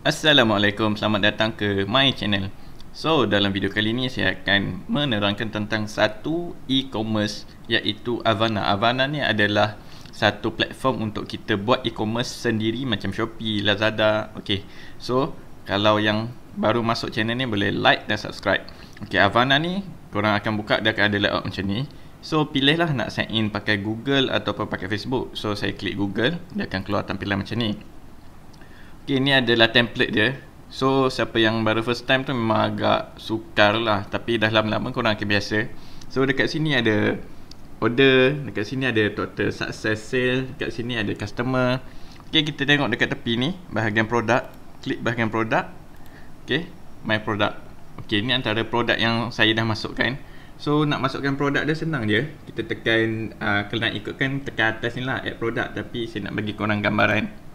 Assalamualaikum, selamat datang ke my channel So, dalam video kali ni saya akan menerangkan tentang satu e-commerce iaitu Avana Avana ni adalah satu platform untuk kita buat e-commerce sendiri macam Shopee, Lazada Okay, so kalau yang baru masuk channel ni boleh like dan subscribe Okay, Avana ni korang akan buka dia akan ada layout macam ni So pilihlah nak sign in pakai Google ataupun pakai Facebook So saya klik Google Dia akan keluar tampilan macam ni Okay, ni adalah template dia. So, siapa yang baru first time tu memang agak sukar lah. Tapi dah lama-lama korang akan biasa. So, dekat sini ada order. Dekat sini ada total success sale. Dekat sini ada customer. Okay, kita tengok dekat tepi ni. Bahagian produk. Klik bahagian produk. Okay, my product. Okay, ni antara produk yang saya dah masukkan. So, nak masukkan produk dia senang je. Kita tekan, uh, kena ikutkan tekan atas ni lah. Add product. Tapi saya nak bagi korang gambaran.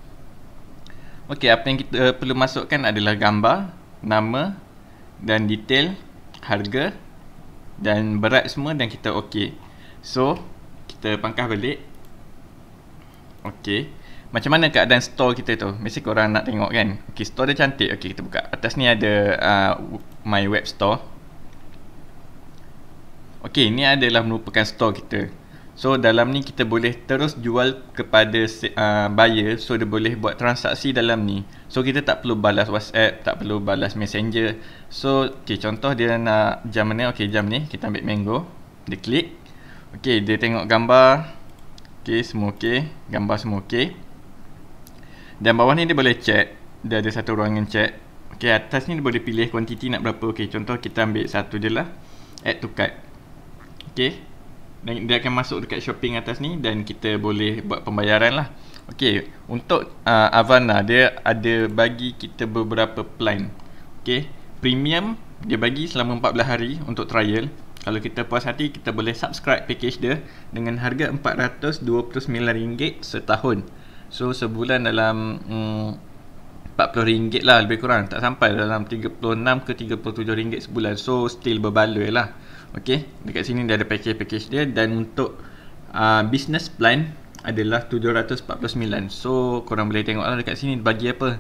Okey, apa yang kita eh, perlu masukkan adalah gambar, nama dan detail, harga dan berat semua dan kita okey. So, kita pangkah balik. Okey. Macam mana keadaan store kita tu? Mesti korang nak tengok kan? Okey, store dia cantik. Okey, kita buka. Atas ni ada uh, my web store. Okey, ni adalah merupakan store kita. So dalam ni kita boleh terus jual kepada uh, buyer So dia boleh buat transaksi dalam ni So kita tak perlu balas whatsapp, tak perlu balas messenger So okay, contoh dia nak jam ni, okay jam ni kita ambil mango Dia klik Okay dia tengok gambar Okay semua okay, gambar semua okay Dan bawah ni dia boleh chat. Dia ada satu ruangan chat. Okay atas ni dia boleh pilih kuantiti nak berapa Okay contoh kita ambil satu je lah Add to cart Okay dan dia akan masuk dekat shopping atas ni dan kita boleh buat pembayaran lah Okey, untuk uh, Avana dia ada bagi kita beberapa plan. Okey, premium dia bagi selama 14 hari untuk trial. Kalau kita puas hati, kita boleh subscribe package dia dengan harga RM429 setahun. So sebulan dalam RM40 mm, lah lebih kurang, tak sampai dalam RM36 ke RM37 sebulan. So still berbaloi lah. Okay Dekat sini dia ada package-package dia Dan untuk uh, Business plan Adalah 749 So korang boleh tengoklah Dekat sini bagi apa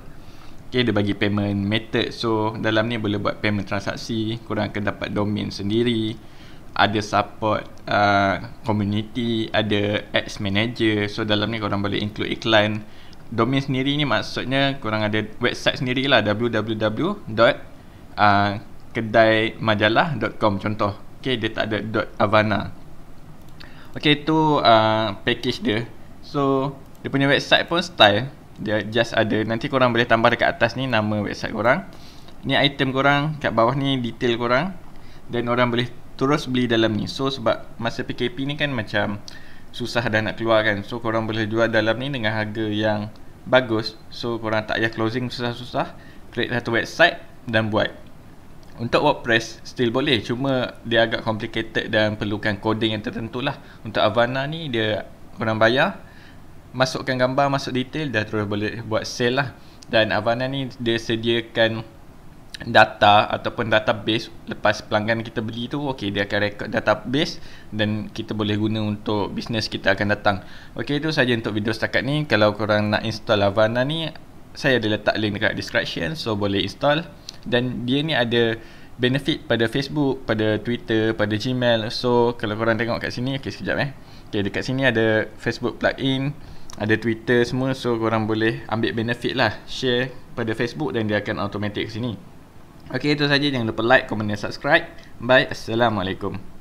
Okay dia bagi payment method So dalam ni boleh buat payment transaksi Korang akan dapat domain sendiri Ada support uh, Community Ada ads manager So dalam ni korang boleh include iklan Domain sendiri ni maksudnya Korang ada website sendiri lah www. Uh, kedai majalah.com contoh Okay, dia tak ada dot Havana Okay, tu uh, package dia So, dia punya website pun style Dia just ada, nanti korang boleh tambah dekat atas ni nama website korang Ni item korang, kat bawah ni detail korang Dan orang boleh terus beli dalam ni So, sebab masa PKP ni kan macam Susah dah nak keluar kan So, korang boleh jual dalam ni dengan harga yang bagus So, korang tak payah closing susah-susah Create satu website dan buat untuk WordPress still boleh cuma dia agak complicated dan perlukan coding yang tertentu lah. Untuk Avana ni dia korang bayar masukkan gambar masuk detail dah terus boleh buat sale lah. Dan Avana ni dia sediakan data ataupun database lepas pelanggan kita beli tu okey dia akan record database dan kita boleh guna untuk bisnes kita akan datang. Okey itu saja untuk video setakat ni. Kalau korang nak install Avana ni saya ada letak link dekat description so boleh install dan dia ni ada benefit pada Facebook, pada Twitter, pada Gmail. So kalau korang tengok kat sini, okey sekejap eh. Okey dekat sini ada Facebook plugin, ada Twitter semua so korang boleh ambil benefit lah share pada Facebook dan dia akan automatik sini. Okey itu saja jangan lupa like, komen dan subscribe. Bye. Assalamualaikum.